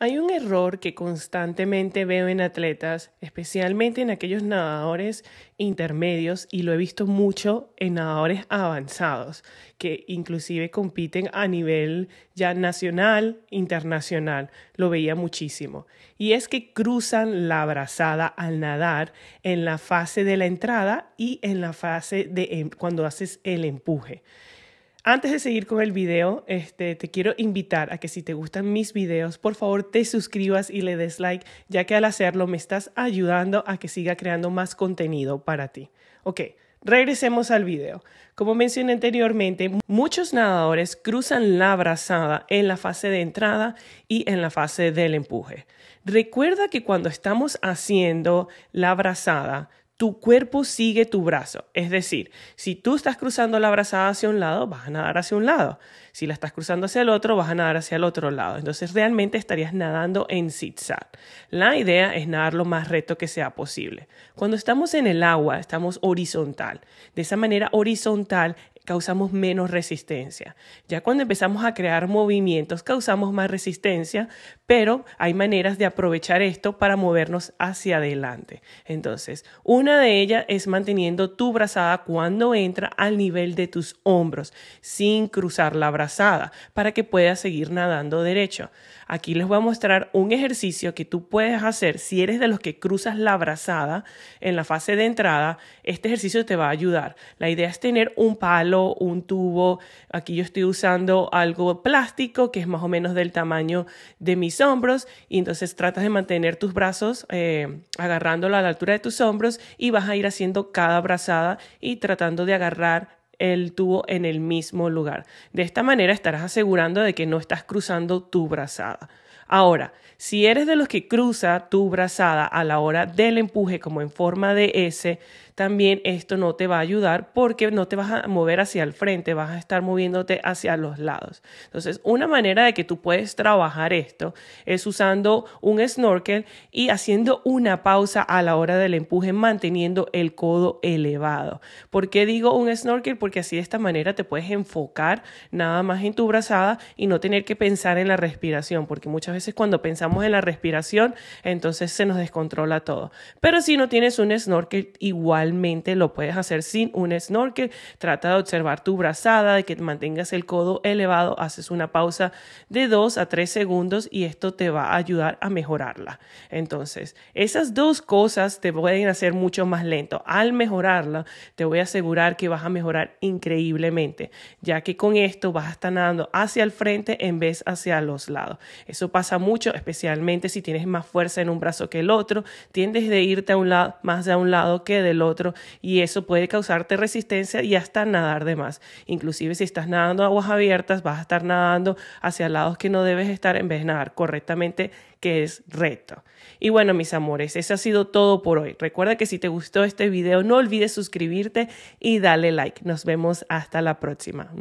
Hay un error que constantemente veo en atletas, especialmente en aquellos nadadores intermedios y lo he visto mucho en nadadores avanzados, que inclusive compiten a nivel ya nacional, internacional, lo veía muchísimo. Y es que cruzan la brazada al nadar en la fase de la entrada y en la fase de em, cuando haces el empuje. Antes de seguir con el video, este, te quiero invitar a que si te gustan mis videos, por favor te suscribas y le des like, ya que al hacerlo me estás ayudando a que siga creando más contenido para ti. Ok, regresemos al video. Como mencioné anteriormente, muchos nadadores cruzan la brazada en la fase de entrada y en la fase del empuje. Recuerda que cuando estamos haciendo la brazada, tu cuerpo sigue tu brazo. Es decir, si tú estás cruzando la brazada hacia un lado, vas a nadar hacia un lado. Si la estás cruzando hacia el otro, vas a nadar hacia el otro lado. Entonces realmente estarías nadando en zigzag. La idea es nadar lo más recto que sea posible. Cuando estamos en el agua, estamos horizontal. De esa manera horizontal causamos menos resistencia. Ya cuando empezamos a crear movimientos, causamos más resistencia, pero hay maneras de aprovechar esto para movernos hacia adelante. Entonces, una de ellas es manteniendo tu brazada cuando entra al nivel de tus hombros, sin cruzar la brazada, para que puedas seguir nadando derecho. Aquí les voy a mostrar un ejercicio que tú puedes hacer si eres de los que cruzas la brazada en la fase de entrada. Este ejercicio te va a ayudar. La idea es tener un palo un tubo. Aquí yo estoy usando algo plástico que es más o menos del tamaño de mis hombros y entonces tratas de mantener tus brazos eh, agarrándolo a la altura de tus hombros y vas a ir haciendo cada brazada y tratando de agarrar el tubo en el mismo lugar. De esta manera estarás asegurando de que no estás cruzando tu brazada. Ahora, si eres de los que cruza tu brazada a la hora del empuje como en forma de S, también esto no te va a ayudar porque no te vas a mover hacia el frente, vas a estar moviéndote hacia los lados. Entonces, una manera de que tú puedes trabajar esto es usando un snorkel y haciendo una pausa a la hora del empuje, manteniendo el codo elevado. ¿Por qué digo un snorkel? Porque así de esta manera te puedes enfocar nada más en tu brazada y no tener que pensar en la respiración, porque muchas veces cuando pensamos en la respiración, entonces se nos descontrola todo. Pero si no tienes un snorkel, igual lo puedes hacer sin un snorkel. Trata de observar tu brazada, de que mantengas el codo elevado, haces una pausa de 2 a 3 segundos y esto te va a ayudar a mejorarla. Entonces, esas dos cosas te pueden hacer mucho más lento. Al mejorarla, te voy a asegurar que vas a mejorar increíblemente, ya que con esto vas a estar nadando hacia el frente en vez hacia los lados. Eso pasa mucho, especialmente si tienes más fuerza en un brazo que el otro, tiendes de irte a un lado, más de un lado que del otro y eso puede causarte resistencia y hasta nadar de más. Inclusive si estás nadando aguas abiertas, vas a estar nadando hacia lados que no debes estar en vez de nadar correctamente que es recto. Y bueno, mis amores, eso ha sido todo por hoy. Recuerda que si te gustó este video, no olvides suscribirte y darle like. Nos vemos hasta la próxima.